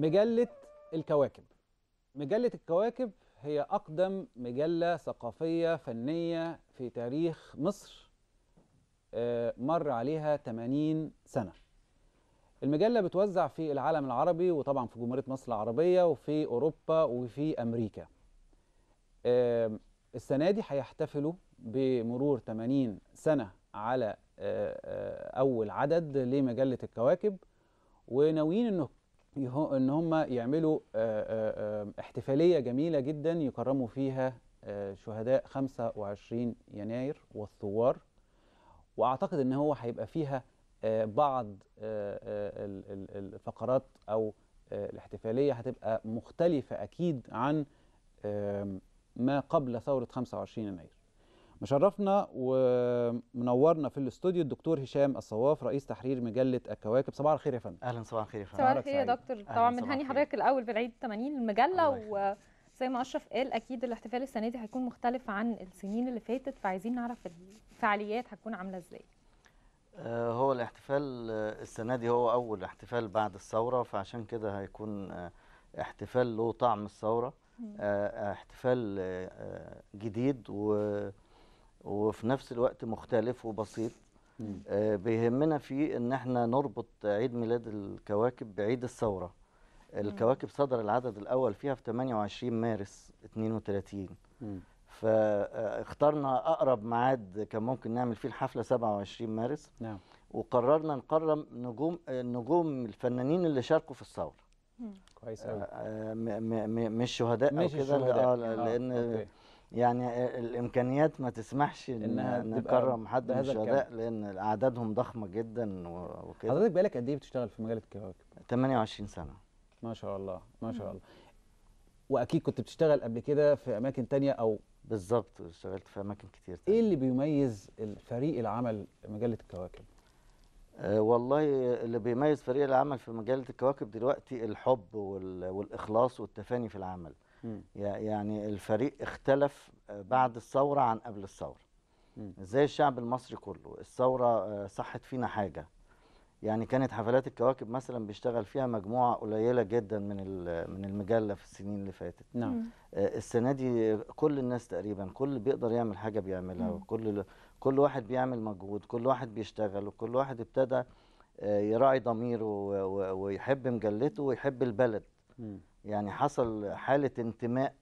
مجلة الكواكب مجلة الكواكب هي أقدم مجلة ثقافية فنية في تاريخ مصر آه، مر عليها 80 سنة المجلة بتوزع في العالم العربي وطبعا في جمهورية مصر العربية وفي أوروبا وفي أمريكا آه، السنة دي هيحتفلوا بمرور 80 سنة على آه، أول عدد لمجلة الكواكب وناويين أنه ان هم يعملوا احتفاليه جميله جدا يكرموا فيها شهداء 25 يناير والثوار واعتقد ان هو هيبقى فيها بعض الفقرات او الاحتفاليه هتبقى مختلفه اكيد عن آمم، ما قبل ثوره 25 يناير مشرفنا ومنورنا في الاستوديو الدكتور هشام الصواف رئيس تحرير مجله الكواكب صباح الخير يا فندم اهلا صباح الخير يا فندم صباح الخير يا دكتور طبعا من هاني حضرتك الاول بالعيد 80 المجله وزي ما اشرف قال اكيد الاحتفال السنه دي هيكون مختلف عن السنين اللي فاتت فعايزين نعرف الفعاليات هتكون عامله ازاي آه، هو الاحتفال آه، السنه دي هو اول احتفال بعد الثوره فعشان كده هيكون آه، احتفال له طعم الثوره احتفال جديد و وفي نفس الوقت مختلف وبسيط آه بيهمنا فيه ان احنا نربط عيد ميلاد الكواكب بعيد الثوره الكواكب صدر العدد الاول فيها في 28 مارس 32 فاخترنا آه، اقرب ميعاد كان ممكن نعمل فيه الحفله 27 مارس نعم وقررنا نقرم نجوم النجوم آه، الفنانين اللي شاركوا في الثوره كويس قوي آه، مش شهداء مش كده لان أوكي. يعني الامكانيات ما تسمحش ان نكرم حد من الشهداء لان اعدادهم ضخمه جدا وكده حضرتك بقالك قد ايه بتشتغل في مجال الكواكب 28 سنه ما شاء الله ما شاء الله واكيد كنت بتشتغل قبل كده في اماكن تانية او بالظبط اشتغلت في اماكن كتير تانية. ايه اللي بيميز الفريق العمل مجله الكواكب أه والله اللي بيميز فريق العمل في مجله الكواكب دلوقتي الحب والاخلاص والتفاني في العمل يعني الفريق اختلف آه، بعد الثورة عن قبل الثورة زي الشعب المصري كله الثورة آه، صحت فينا حاجة يعني كانت حفلات الكواكب مثلا بيشتغل فيها مجموعه قليله جدا من من المجله في السنين اللي فاتت نعم آه، السنه دي كل الناس تقريبا كل بيقدر يعمل حاجه بيعملها وكل كل واحد بيعمل مجهود كل واحد بيشتغل وكل واحد ابتدى يراعي ضميره ويحب مجلته ويحب البلد مم. يعني حصل حالة انتماء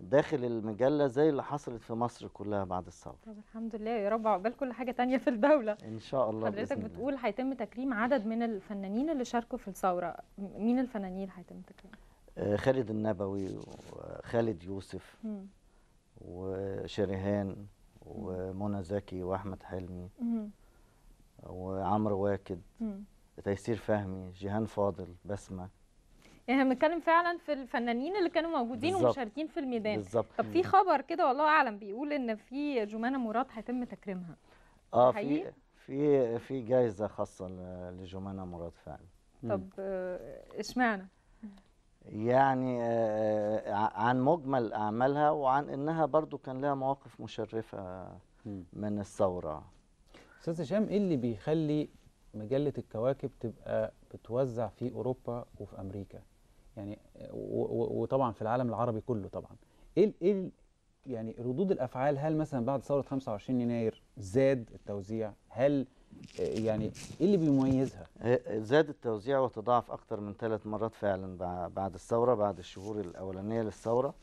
داخل المجلة زي اللي حصلت في مصر كلها بعد الثورة طب الحمد لله يا رب عقبال كل حاجة تانية في الدولة إن شاء الله حضرتك بتقول الله. هيتم تكريم عدد من الفنانين اللي شاركوا في الثورة مين الفنانين اللي هيتم تكريمهم؟ آه، خالد النبوي وخالد يوسف م. وشريهان ومنى زكي واحمد حلمي وعمرو واكد م. تيسير فهمي جيهان فاضل بسمه يعني بنتكلم فعلا في الفنانين اللي كانوا موجودين بالزبط. ومشاركين في الميدان بالزبط. طب في خبر كده والله اعلم بيقول ان في جمانه مراد هيتم تكريمها اه في في في جائزه خاصه لجمانه مراد فعلا طب آه، اشمعنى يعني آه، آه، عن مجمل اعمالها وعن انها برضو كان لها مواقف مشرفه من الثوره استاذ هشام ايه اللي بيخلي مجله الكواكب تبقى بتوزع في اوروبا وفي امريكا يعني وطبعا في العالم العربي كله طبعا ايه ايه يعني ردود الافعال هل مثلا بعد ثوره 25 يناير زاد التوزيع هل يعني ايه اللي بيميزها آه، زاد التوزيع وتضاعف اكتر من ثلاث مرات فعلا بعد الثوره بعد الشهور الاولانيه للثوره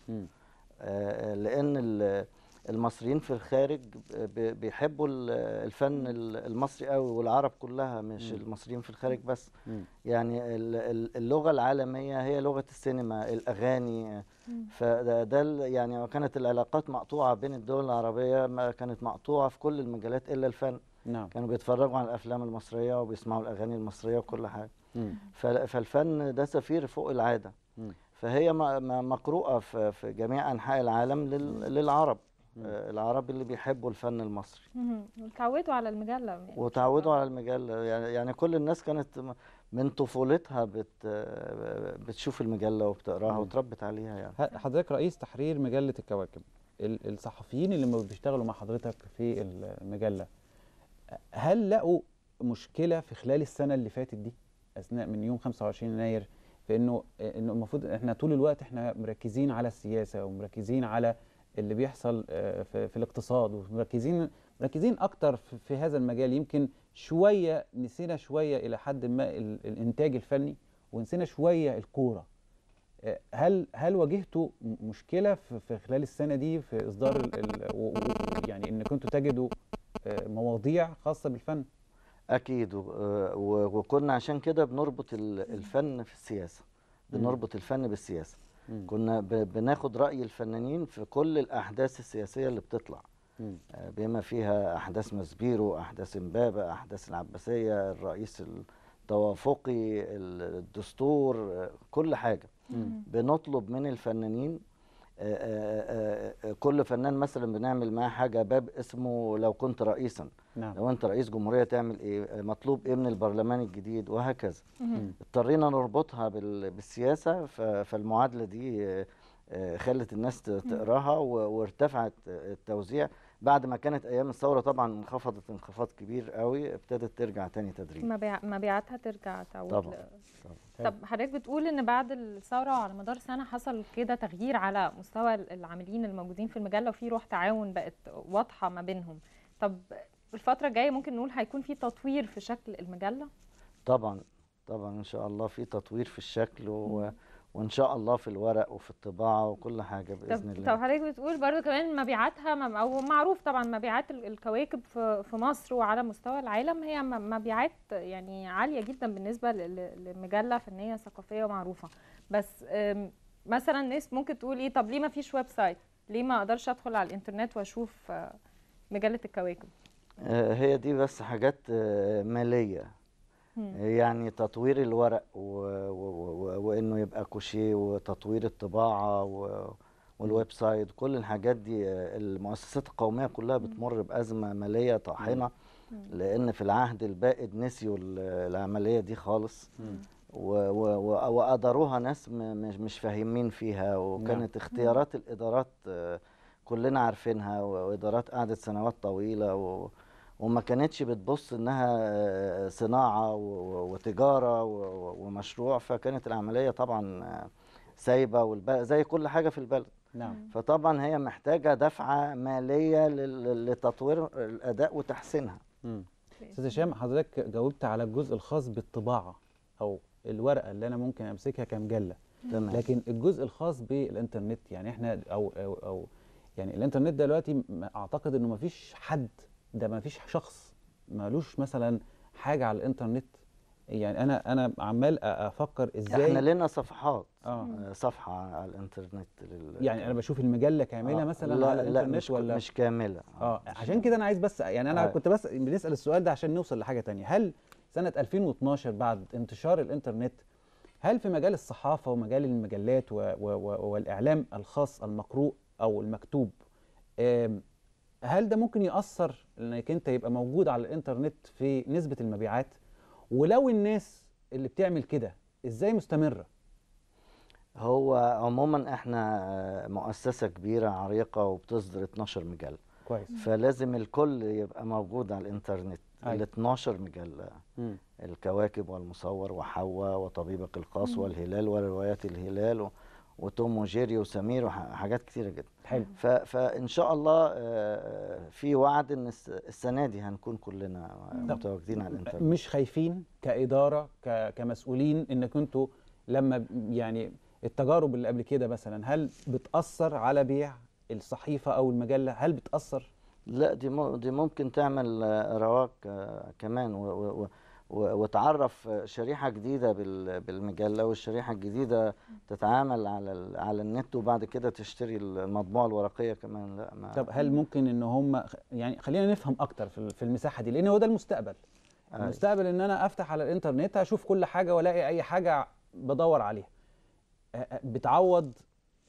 آه، لان المصريين في الخارج بيحبوا الفن المصري قوي والعرب كلها مش م. المصريين في الخارج بس م. يعني اللغه العالميه هي لغه السينما الاغاني فده ده يعني كانت العلاقات مقطوعه بين الدول العربيه ما كانت مقطوعه في كل المجالات الا الفن نعم. كانوا بيتفرجوا على الافلام المصريه وبيسمعوا الاغاني المصريه وكل حاجه م. فالفن ده سفير فوق العاده م. فهي مقروءه في جميع انحاء العالم للعرب آه، العرب اللي بيحبوا الفن المصري وتعودوا على المجله يعني. وتعودوا على المجله يعني يعني كل الناس كانت من طفولتها بت بتشوف المجله وبتقراها وتربت عليها يعني حضرتك رئيس تحرير مجله الكواكب الصحفيين اللي بيشتغلوا مع حضرتك في المجله هل لقوا مشكله في خلال السنه اللي فاتت دي اثناء من يوم 25 يناير في انه انه المفروض احنا طول الوقت احنا مركزين على السياسه ومركزين على اللي بيحصل آه، في الاقتصاد ومركزين مركزين اكتر في هذا المجال يمكن شويه نسينا شويه الى حد ما الانتاج الفني ونسينا شويه الكوره آه، هل هل واجهتوا مشكله في خلال السنه دي في اصدار يعني ان كنتوا تجدوا آه، مواضيع خاصه بالفن اكيد وكنا عشان كده بنربط الفن في السياسه بنربط الفن بالسياسه مم. كنا بناخد راي الفنانين في كل الاحداث السياسيه اللي بتطلع مم. آه، بما فيها احداث مسبيرو احداث امبابه احداث العباسيه الرئيس التوافقي الدستور آه، كل حاجه مم. بنطلب من الفنانين آه، كل فنان مثلا بنعمل معاه حاجه باب اسمه لو كنت رئيسا نعم. لو انت رئيس جمهوريه تعمل ايه مطلوب ايه من البرلمان الجديد وهكذا اضطرينا نربطها بالسياسه فالمعادله دي آه، خلت الناس تقراها وارتفعت التوزيع بعد ما كانت ايام الثوره طبعا انخفضت انخفاض كبير قوي ابتدت ترجع تاني تدريج مبيعاتها ترجع تعود طبعا. طبعا طب حضرتك بتقول ان بعد الثوره على مدار سنه حصل كده تغيير على مستوى العاملين الموجودين في المجله وفي روح تعاون بقت واضحه ما بينهم طب الفتره الجايه ممكن نقول هيكون في تطوير في شكل المجله طبعا طبعا ان شاء الله في تطوير في الشكل و... وان شاء الله في الورق وفي الطباعه وكل حاجه باذن طب الله طب حضرتك بتقول برضو كمان مبيعاتها او معروف طبعا مبيعات الكواكب في في مصر وعلى مستوى العالم هي مبيعات يعني عاليه جدا بالنسبه لمجله فنيه ثقافيه ومعروفه بس مثلا ناس ممكن تقول ايه طب ليه ما فيش ويب سايت ليه ما اقدرش ادخل على الانترنت واشوف آه، مجله الكواكب آه، هي دي بس حاجات آه، ماليه يعني تطوير الورق وانه يبقى كوشيه وتطوير الطباعه والويب سايت كل الحاجات دي آه، المؤسسات القوميه كلها بتمر بازمه ماليه طاحنه لان في العهد البائد نسيوا العمليه دي خالص وادروها ناس مش فاهمين فيها وكانت نعم. اختيارات الادارات كلنا عارفينها وادارات قعدت سنوات طويله و وما كانتش بتبص انها صناعه وتجاره ومشروع فكانت العمليه طبعا سايبه زي كل حاجه في البلد نعم فطبعا هي محتاجه دفعه ماليه لتطوير الاداء وتحسينها استاذ هشام حضرتك جاوبت على الجزء الخاص بالطباعه او الورقه اللي انا ممكن امسكها كمجله تمام لكن الجزء الخاص بالانترنت يعني احنا او او, أو يعني الانترنت دلوقتي اعتقد انه ما فيش حد ده ما فيش شخص مالوش مثلا حاجه على الانترنت يعني انا انا عمال افكر ازاي احنا لنا صفحات آه. صفحه على الانترنت لل... يعني انا بشوف المجله كامله آه. مثلا لا على الانترنت لا مش ولا مش كامله اه, مش آه. عشان كده انا عايز بس يعني انا آه. كنت بس بنسال السؤال ده عشان نوصل لحاجه ثانيه هل سنه 2012 بعد انتشار الانترنت هل في مجال الصحافه ومجال المجلات و... و... و... والاعلام الخاص المقروء او المكتوب هل ده ممكن ياثر انك انت يبقى موجود على الانترنت في نسبه المبيعات ولو الناس اللي بتعمل كده ازاي مستمره هو عموما احنا مؤسسه كبيره عريقه وبتصدر 12 مجله كويس فلازم الكل يبقى موجود على الانترنت ال 12 مجله م. الكواكب والمصور وحواء وطبيبك الخاص والهلال وروايات الهلال و... وتوم وجيري وسمير وحاجات كتيره جدا حلو فان شاء الله آه، في وعد ان السنه دي هنكون كلنا متواجدين على الانترنت مش خايفين كاداره كمسؤولين انك انتوا لما يعني التجارب اللي قبل كده مثلا هل بتاثر على بيع الصحيفه او المجله هل بتاثر لا دي دي ممكن تعمل آه، رواج آه، كمان و, و, و وتعرف شريحه جديده بالمجله والشريحه الجديده تتعامل على على النت وبعد كده تشتري المطبوعه الورقيه كمان لا ما طب هل ممكن ان هم يعني خلينا نفهم اكتر في المساحه دي لان هو ده المستقبل أي. أيوة. المستقبل ان انا افتح على الانترنت اشوف كل حاجه والاقي اي حاجه بدور عليها بتعوض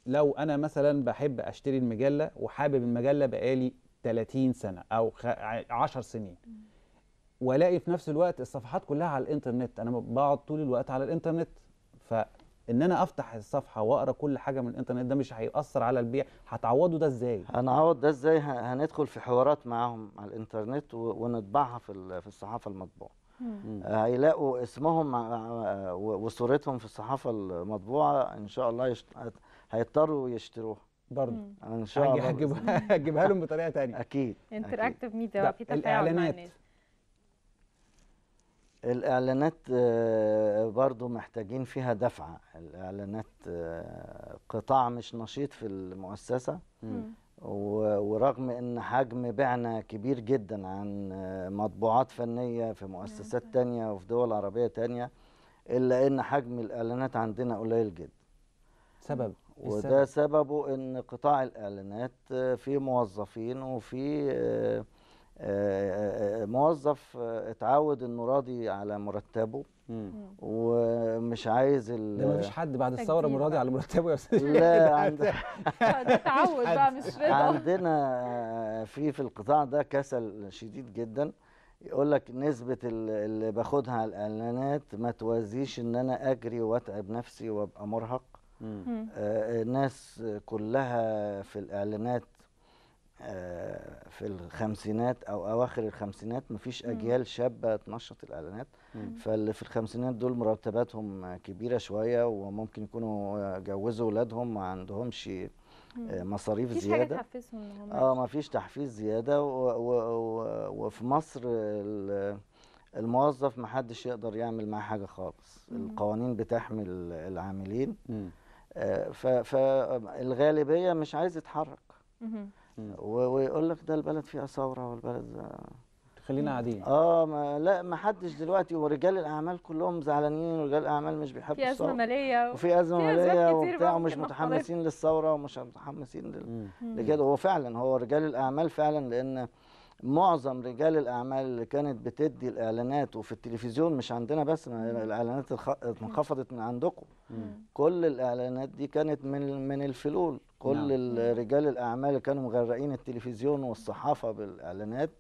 لو انا مثلا بحب اشتري المجله وحابب المجله بقالي 30 سنه او 10 سنين والاقي في نفس الوقت الصفحات كلها على الانترنت انا بقعد طول الوقت على الانترنت فان انا افتح الصفحه واقرا كل حاجه من الانترنت ده مش هيأثر على البيع هتعوضه ده ازاي هنعوض ده ازاي هندخل في حوارات معاهم على الانترنت ونطبعها في في الصحافه المطبوعه آه، هيلاقوا اسمهم آه، آه، وصورتهم في الصحافه المطبوعه ان شاء الله يشت... هيضطروا يشتروها برضه ان شاء الله هجيبها لهم بطريقه ثانيه اكيد انتراكتيف ميديا في تفاعل مع الناس الاعلانات آه، برضو محتاجين فيها دفعه الاعلانات آه، قطاع مش نشيط في المؤسسه ورغم ان حجم بيعنا كبير جدا عن آه، مطبوعات فنيه في مؤسسات تانية وفي دول عربيه تانية الا ان حجم الاعلانات عندنا قليل جدا سبب وده سببه ان قطاع الاعلانات فيه موظفين وفيه آه، آه، آه، موظف اتعود انه راضي على مرتبه ومش عايز ال ده مفيش حد بعد الثوره راضي على مرتبه يا استاذ لا ده تعود بقى مش رضا عندنا في في القطاع ده كسل شديد جدا يقول لك نسبة اللي باخدها على الإعلانات ما توازيش إن أنا أجري وأتعب نفسي وأبقى مرهق. الناس كلها في الإعلانات آه، في الخمسينات او اواخر الخمسينات مفيش اجيال شابه تنشط الاعلانات فاللي في الخمسينات دول مرتباتهم كبيره شويه وممكن يكونوا جوزوا اولادهم ما عندهمش آه، مصاريف مفيش زياده حاجة تحفزهم اه مفيش تحفيز زياده وفي مصر الموظف محدش يقدر يعمل معاه حاجه خالص القوانين بتحمي العاملين آه، فالغالبيه مش عايز يتحرك ويقول لك ده البلد فيها ثوره والبلد خلينا قاعدين اه ما لا ما حدش دلوقتي ورجال الاعمال كلهم زعلانين ورجال الاعمال مش بيحبوا الثوره في ازمه ماليه وفي ازمه ماليه وبتاع ومش متحمسين للثوره ومش متحمسين لكده هو فعلا هو رجال الاعمال فعلا لان معظم رجال الاعمال اللي كانت بتدي الاعلانات وفي التلفزيون مش عندنا بس الاعلانات انخفضت من عندكم كل الاعلانات دي كانت من من الفلول كل نعم. رجال الاعمال اللي كانوا مغرقين التلفزيون والصحافه بالاعلانات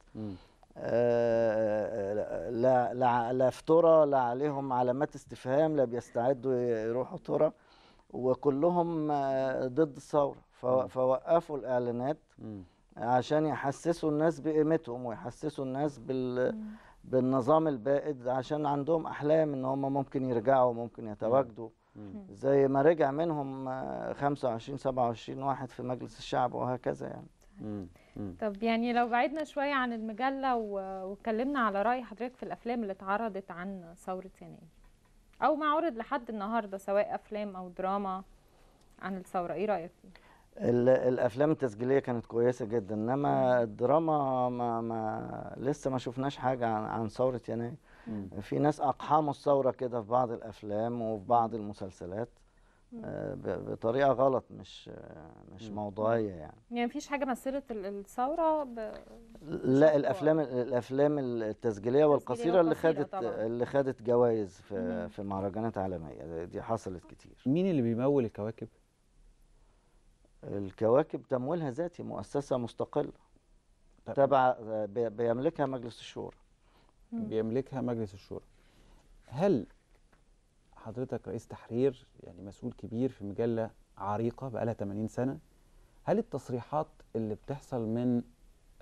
آه لا لا لا في لا عليهم علامات استفهام لا بيستعدوا يروحوا ترى وكلهم آه، ضد الثوره فوقفوا الاعلانات عشان يحسسوا الناس بقيمتهم ويحسسوا الناس بال بالنظام البائد عشان عندهم احلام ان هم ممكن يرجعوا ممكن يتواجدوا زي ما رجع منهم 25 آه، 27 واحد في مجلس الشعب وهكذا يعني طب يعني لو بعدنا شويه عن المجله واتكلمنا على راي حضرتك في الافلام اللي اتعرضت عن ثوره يناير او ما عرض لحد النهارده سواء افلام او دراما عن الثوره ايه رايك فيه الافلام التسجيليه كانت كويسه جدا انما الدراما ما, ما لسه ما شفناش حاجه عن, عن ثوره يناير في ناس اقحموا الثوره كده في بعض الافلام وفي بعض المسلسلات آه، بطريقه غلط مش مش موضوعيه يعني يعني مفيش حاجه مثلت الثوره ب... لا الافلام الافلام التسجيليه والقصيره اللي خدت طبعا. اللي خدت جوائز في مم. في مهرجانات عالميه دي حصلت كتير مين اللي بيمول الكواكب الكواكب تمويلها ذاتي مؤسسه مستقله تبع آه، بيملكها مجلس الشورى بيملكها مجلس الشورى هل حضرتك رئيس تحرير يعني مسؤول كبير في مجله عريقه بقى لها 80 سنه هل التصريحات اللي بتحصل من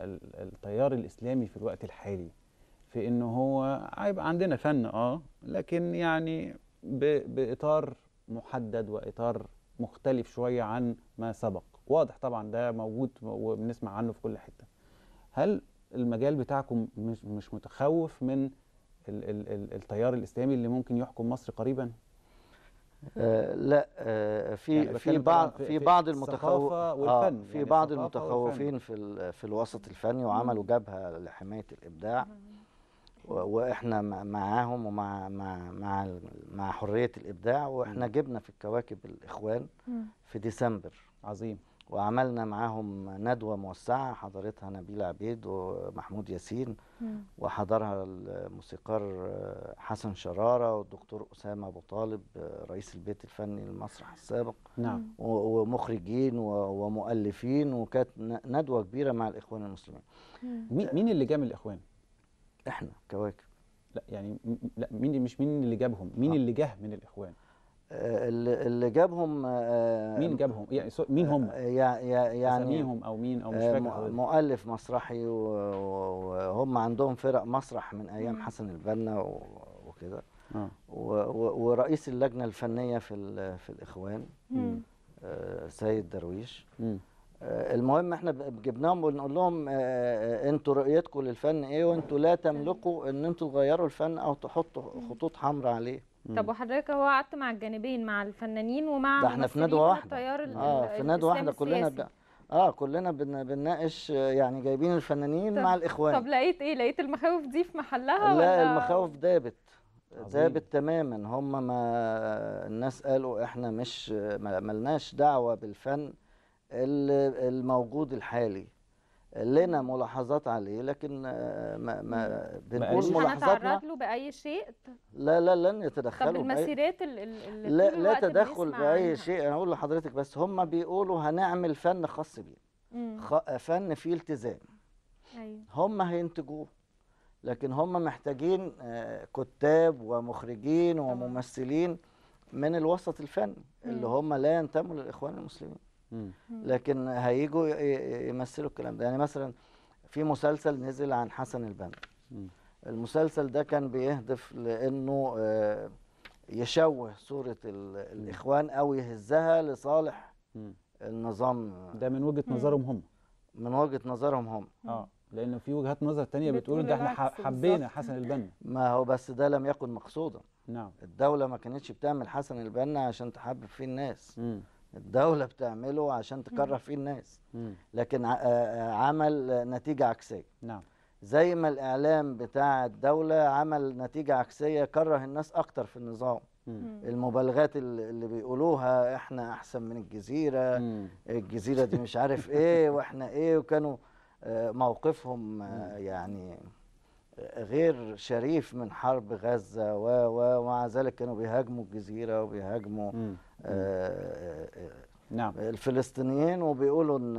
التيار الاسلامي في الوقت الحالي في أنه هو هيبقى عندنا فن اه لكن يعني باطار محدد واطار مختلف شويه عن ما سبق واضح طبعا ده موجود وبنسمع عنه في كل حته هل المجال بتاعكم مش, مش متخوف من التيار الاسلامي اللي ممكن يحكم مصر قريبا؟ آه لا آه في يعني في بعض في بعض المتخوف آه في يعني بعض المتخوفين في في الوسط الفني وعملوا جبهه لحمايه الابداع واحنا معاهم ومع مع مع مع حريه الابداع واحنا جبنا في الكواكب الاخوان في ديسمبر عظيم وعملنا معاهم ندوة موسعة حضرتها نبيل عبيد ومحمود ياسين وحضرها الموسيقار حسن شرارة والدكتور أسامة أبو طالب رئيس البيت الفني للمسرح السابق نعم. ومخرجين ومؤلفين وكانت ندوة كبيرة مع الإخوان المسلمين مين اللي جاب الإخوان؟ إحنا كواكب لا يعني لا مين مش مين اللي جابهم مين آه. اللي جه من الإخوان؟ اللي جابهم آه، مين آه، جابهم يعني مين هم آه، يعني اساميهم او مين او مش فاكر مؤلف مسرحي وهم عندهم فرق مسرح من ايام حسن البنا وكده ورئيس اللجنه الفنيه في في الاخوان سيد درويش المهم احنا جبناهم ونقول لهم انتوا رؤيتكم للفن ايه وانتوا لا تملكوا ان انتوا تغيروا الفن او تحطوا خطوط حمراء عليه طب وحضرتك هو قعدت مع الجانبين مع الفنانين ومع ده احنا في ندوه واحده اه في ندوه واحده كلنا ب... اه كلنا بن... بنناقش يعني جايبين الفنانين مع الاخوان طب لقيت ايه لقيت المخاوف دي في محلها لا ولا؟ المخاوف دابت ثابت تماما هم ما الناس قالوا احنا مش ملناش دعوه بالفن الموجود الحالي لنا ملاحظات عليه لكن آه، ما ما بنقول ملاحظاتنا له بأي شيء لا لا لن يتدخلوا طب المسيرات اللي لا لا تدخل بأي عنها. شيء أنا أقول لحضرتك بس هم بيقولوا هنعمل فن خاص بينا فن فيه التزام أيوه. هم هينتجوه لكن هم محتاجين آه، كتاب ومخرجين وممثلين من الوسط الفني اللي هم لا ينتموا للإخوان المسلمين لكن هيجوا يمثلوا الكلام ده يعني مثلا في مسلسل نزل عن حسن البنا المسلسل ده كان بيهدف لانه آه، يشوه صوره الاخوان او يهزها لصالح النظام ده من وجهه نظرهم هم من وجهه نظرهم هم اه لان في وجهات نظر تانية بتقول ده احنا حبينا حسن البنا ما هو بس ده لم يكن مقصودا نعم الدوله ما كانتش بتعمل حسن البنا عشان تحبب فيه الناس مم. الدولة بتعمله عشان تكره فيه الناس لكن آه، عمل نتيجة عكسية نعم زي ما الإعلام بتاع الدولة عمل نتيجة عكسية كره الناس أكتر في النظام المبالغات اللي بيقولوها احنا احسن من الجزيره الجزيره دي مش عارف ايه واحنا ايه وكانوا آه، موقفهم آه، يعني غير شريف من حرب غزة و و ومع ذلك كانوا بيهاجموا الجزيرة وبيهاجموا آه، آه، آه، نعم الفلسطينيين وبيقولوا ان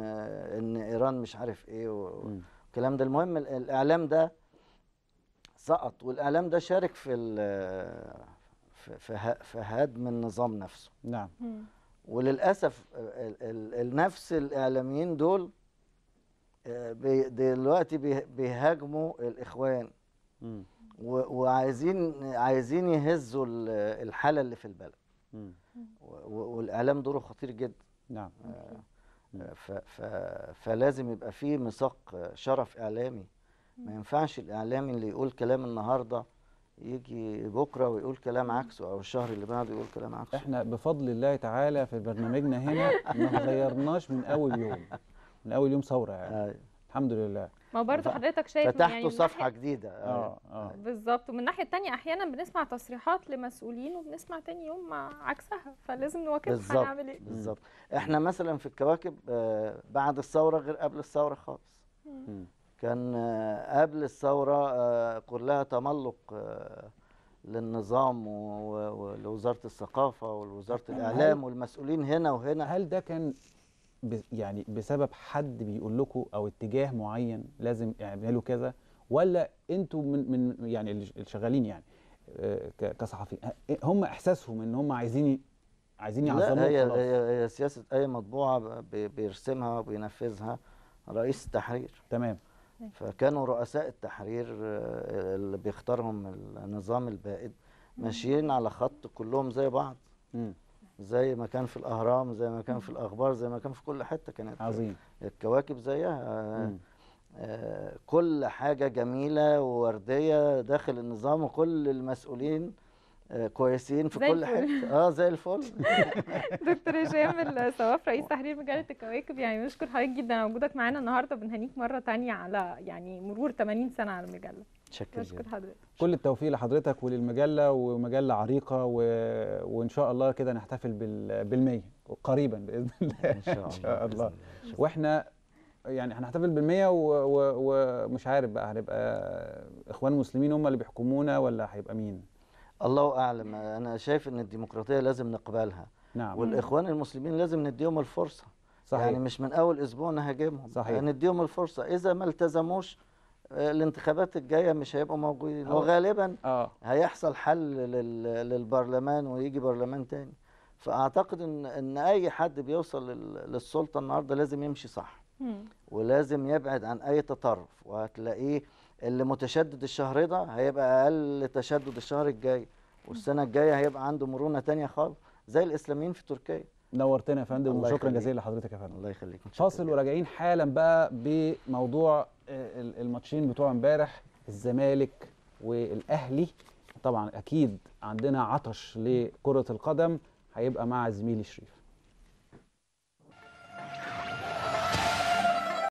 ان ايران مش عارف ايه والكلام ده المهم الاعلام ده سقط والاعلام ده شارك في في في هدم النظام نفسه نعم وللاسف نفس الاعلاميين دول دلوقتي بيهاجموا الاخوان وعايزين عايزين يهزوا الحاله اللي في البلد والاعلام دوره خطير جدا نعم آه، فلازم يبقى في ميثاق آه، شرف اعلامي ما ينفعش الاعلامي اللي يقول كلام النهارده يجي بكره ويقول كلام عكسه او الشهر اللي بعده يقول كلام عكسه احنا بفضل الله تعالى في برنامجنا هنا ما غيرناش من اول يوم من اول يوم ثوره يعني أي. أيوة. الحمد لله ما برضه حضرتك شايف فتحتوا يعني صفحه جديده أيوة. اه اه بالظبط ومن الناحيه الثانيه احيانا بنسمع تصريحات لمسؤولين وبنسمع تاني يوم عكسها فلازم نواكبها هنعمل ايه بالظبط احنا مثلا في الكواكب آه بعد الثوره غير قبل الثوره خالص كان آه قبل الثوره آه كلها تملق آه، للنظام ولوزاره الثقافه ولوزاره الاعلام والمسؤولين هنا وهنا هل ده كان يعني بسبب حد بيقول لكم او اتجاه معين لازم اعملوا كذا ولا انتوا من من يعني اللي شغالين يعني آه، كصحفيين آه، إيه، هم احساسهم ان هم عايزين عايزين يعظموا لا هي, هي هي سياسه اي مطبوعه بيرسمها وبينفذها رئيس التحرير تمام فكانوا رؤساء التحرير آه، اللي بيختارهم النظام البائد ماشيين على خط كلهم زي بعض مم. زي ما كان في الاهرام زي ما كان في الاخبار زي ما كان في كل حته كانت عظيم الكواكب زيها آه، كل حاجة جميلة ووردية داخل النظام وكل المسؤولين آه، كويسين في كل حته اه زي الفل دكتور هشام السواف رئيس تحرير مجله الكواكب يعني بنشكر حضرتك جدا على وجودك معانا النهارده بنهنيك مره ثانيه على يعني مرور 80 سنه على المجله متشكر بشكر حضرتك كل التوفيق لحضرتك وللمجله ومجله عريقه و... وان شاء الله كده نحتفل بال... بالمية قريبا باذن الله ان شاء الله, إن شاء الله. واحنا يعني هنحتفل بالمية ومش و... و... عارف بقى هنبقى اخوان مسلمين هم اللي بيحكمونا ولا هيبقى مين الله اعلم انا شايف ان الديمقراطيه لازم نقبلها نعم والاخوان المسلمين لازم نديهم الفرصه يعني صحيح. يعني مش من اول اسبوع نهاجمهم صحيح نديهم الفرصه اذا ما التزموش الانتخابات الجايه مش هيبقوا موجودين وغالبا آه. هيحصل حل لل... للبرلمان ويجي برلمان تاني فاعتقد ان ان اي حد بيوصل لل... للسلطه النهارده لازم يمشي صح مم. ولازم يبعد عن اي تطرف وهتلاقيه اللي متشدد الشهر ده هيبقى اقل تشدد الشهر الجاي والسنه الجايه هيبقى عنده مرونه تانية خالص زي الاسلاميين في تركيا نورتنا يا فندم وشكرا جزيلا لحضرتك يا فندم الله يخليك فاصل وراجعين حالا بقى بموضوع آه، الماتشين بتوع امبارح الزمالك والاهلي طبعا اكيد عندنا عطش لكره القدم هيبقى مع زميلي شريف